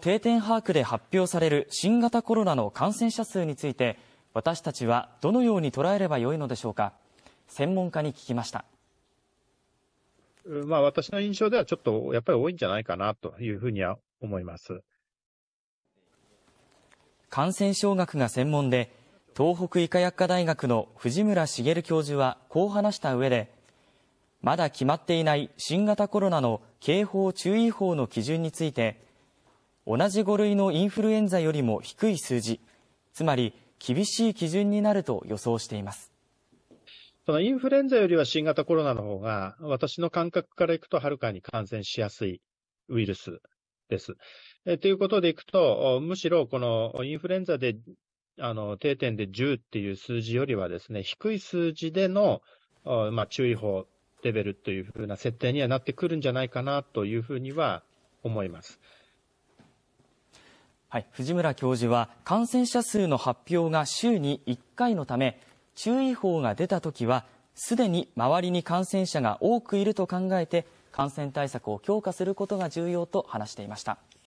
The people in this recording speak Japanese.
定点把握で発表される新型コロナの感染者数について私たちはどのように捉えればよいのでしょうか専門家に聞きましたまあ私の印象ではちょっとやっぱり多いんじゃないかなというふうには思います感染症学が専門で東北医科薬科大学の藤村茂教授はこう話した上でまだ決まっていない新型コロナの警報注意報の基準について同じ5類のインフルエンザよりも低い数字、つまり厳しい基準になると予想しています。そのインフルエンザよりは新型コロナの方が、私の感覚からいくとはるかに感染しやすいウイルスです。えということでいくと、むしろこのインフルエンザであの定点で10っていう数字よりはですね、低い数字での、まあ、注意報レベルというふうな設定にはなってくるんじゃないかなというふうには思います。はい、藤村教授は感染者数の発表が週に1回のため注意報が出た時はすでに周りに感染者が多くいると考えて感染対策を強化することが重要と話していました。